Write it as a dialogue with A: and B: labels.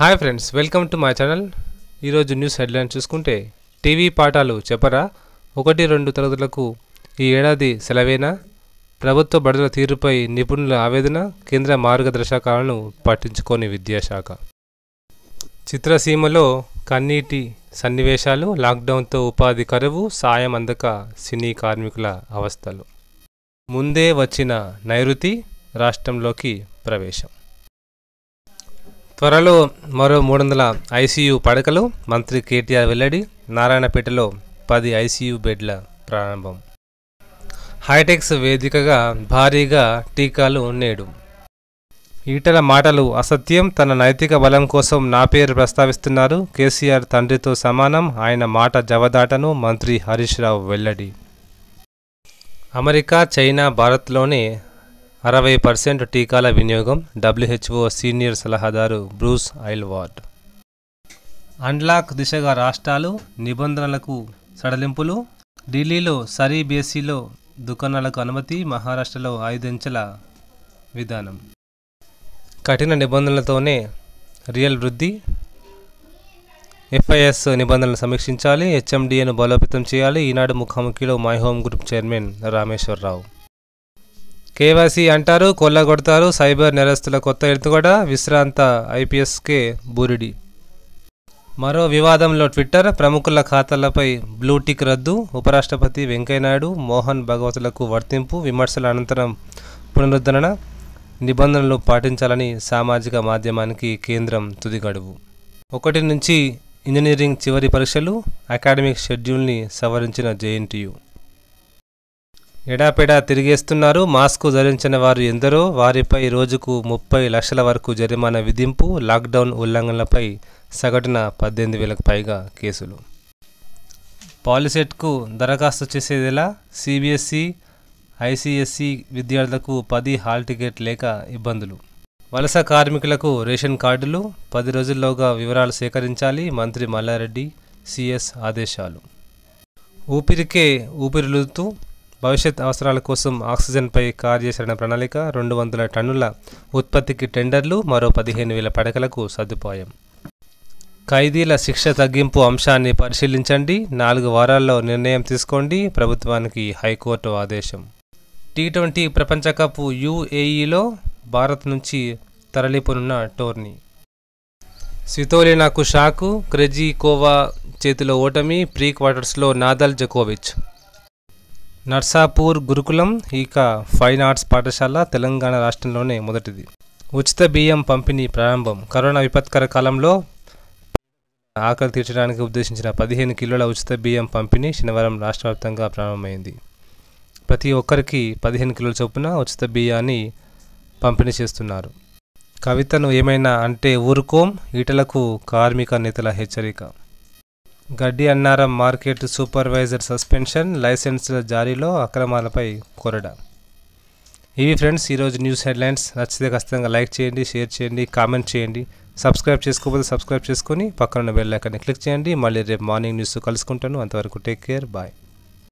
A: hi friends welcome to my channel ఈరోజు news headline చూసుకుంటే TV పాఠాలు చెప్పరా ఒకటి రెండు తరగతులకు ఈ ఏడాది సెలవేనా ప్రభుత్వ బడుల తీరుపై నిపుణుల ఆవేదన కేంద్ర మార్గదర్శకాలను పాటించుకోని విద్యాశాఖ చిత్రసీమలో కన్నీటి సన్నివేశాలు లాక్డౌన్తో ఉపాధి కరువు సాయం అందక సినీ కార్మికుల అవస్థలు ముందే వచ్చిన నైరుతి రాష్ట్రంలోకి ప్రవేశం త్వరలో మరో మూడు వందల ఐసీయూ పడకలు మంత్రి కేటీఆర్ వెల్లడి నారాయణపేటలో పది ఐసీయూ బెడ్ల ప్రారంభం హైటెక్స్ వేదికగా భారీగా టీకాలు నేడు ఈటల మాటలు అసత్యం తన నైతిక బలం కోసం నా పేరు ప్రస్తావిస్తున్నారు కేసీఆర్ తండ్రితో సమానం ఆయన మాట జవదాటను మంత్రి హరీష్ రావు వెల్లడి అమెరికా చైనా భారత్లోని అరవై పర్సెంట్ టీకాల వినియోగం డబ్ల్యూహెచ్ఓ సీనియర్ సలహాదారు బ్రూస్ ఐల్వార్డ్ అన్లాక్ దిశగా రాష్ట్రాలు నిబంధనలకు సడలింపులు ఢిల్లీలో సరీ బీఎస్సీలో దుకాణాలకు అనుమతి మహారాష్ట్రలో ఐదంచెల విధానం కఠిన నిబంధనలతోనే రియల్ వృద్ధి ఎఫ్ఐఎస్ నిబంధనలు సమీక్షించాలి హెచ్ఎండిఏను బలోపేతం చేయాలి ఈనాడు ముఖాముఖిలో my home group chairman Rameswar Rao KYC అంటారు కొల్లగొడతారు సైబర్ నేరస్తుల కొత్త ఎత్తుగడ విశ్రాంత ఐపీఎస్కే బూరిడి మరో వివాదంలో ట్విట్టర్ ప్రముఖుల ఖాతాలపై బ్లూటిక్ రద్దు ఉపరాష్ట్రపతి వెంకయ్యనాయుడు మోహన్ భగవతులకు వర్తింపు విమర్శల అనంతరం పునరుద్ధరణ నిబంధనలు పాటించాలని సామాజిక మాధ్యమానికి కేంద్రం తుది గడువు ఒకటి నుంచి ఇంజనీరింగ్ చివరి పరీక్షలు అకాడమిక్ షెడ్యూల్ని సవరించిన జేఎన్టీయూ ఎడాపెడా తిరిగేస్తున్నారు మాస్కు ధరించిన వారు ఎందరో వారిపై రోజుకు ముప్పై లక్షల వరకు జరిమానా విధింపు లాక్డౌన్ ఉల్లంఘనలపై సగటున పద్దెనిమిది వేలకు పైగా కేసులు పాలిసెట్కు దరఖాస్తు చేసేదిలా సిబిఎస్ఈ ఐసిఎస్సి విద్యార్థులకు పది హాల్ టికెట్ లేక ఇబ్బందులు వలస కార్మికులకు రేషన్ కార్డులు పది రోజుల్లోగా వివరాలు సేకరించాలి మంత్రి మల్లారెడ్డి సిఎస్ ఆదేశాలు ఊపిరికే ఊపిరిలుతూ భవిష్యత్ అవసరాల కోసం ఆక్సిజన్పై కార్యాచరణ ప్రణాళిక రెండు వందల టన్నుల ఉత్పత్తికి టెండర్లు మరో పదిహేను వేల పడకలకు సదుపాయం ఖైదీల శిక్ష తగ్గింపు అంశాన్ని పరిశీలించండి నాలుగు వారాల్లో నిర్ణయం తీసుకోండి ప్రభుత్వానికి హైకోర్టు ఆదేశం టీ ట్వంటీ ప్రపంచకప్ యూఏఈలో భారత్ నుంచి తరలిపోనున్న టోర్నీ స్వితోలినాకు షాకు కోవా చేతిలో ఓటమి ప్రీ క్వార్టర్స్లో నాదల్ జకోవిచ్ నర్సాపూర్ గురుకులం ఇక ఫైన్ ఆర్ట్స్ పాఠశాల తెలంగాణ రాష్ట్రంలోనే మొదటిది ఉచిత బియ్యం పంపిణీ ప్రారంభం కరోనా విపత్కర కాలంలో ఆకలి తీర్చడానికి ఉద్దేశించిన పదిహేను కిలోల ఉచిత బియ్యం పంపిణీ శనివారం రాష్ట్ర వ్యాప్తంగా ప్రారంభమైంది ప్రతి ఒక్కరికి పదిహేను కిలోల చొప్పున ఉచిత బియ్యాన్ని పంపిణీ చేస్తున్నారు కవితను ఏమైనా అంటే ఊరుకోం ఈటలకు కార్మిక నేతల హెచ్చరిక Gaddi Annaram market supervisor suspension లైసెన్సుల జారీలో అక్రమాలపై కొరడ ఇవి ఫ్రెండ్స్ ఈరోజు న్యూస్ హెడ్లైన్స్ నచ్చితే ఖచ్చితంగా లైక్ చేయండి షేర్ చేయండి కామెంట్ చేయండి సబ్స్క్రైబ్ చేసుకోకపోతే సబ్స్క్రైబ్ చేసుకొని పక్కన బెల్ ఐకాన్ని క్లిక్ చేయండి మళ్ళీ రేపు మార్నింగ్ న్యూస్ కలుసుకుంటాను అంతవరకు టేక్ కేర్ బాయ్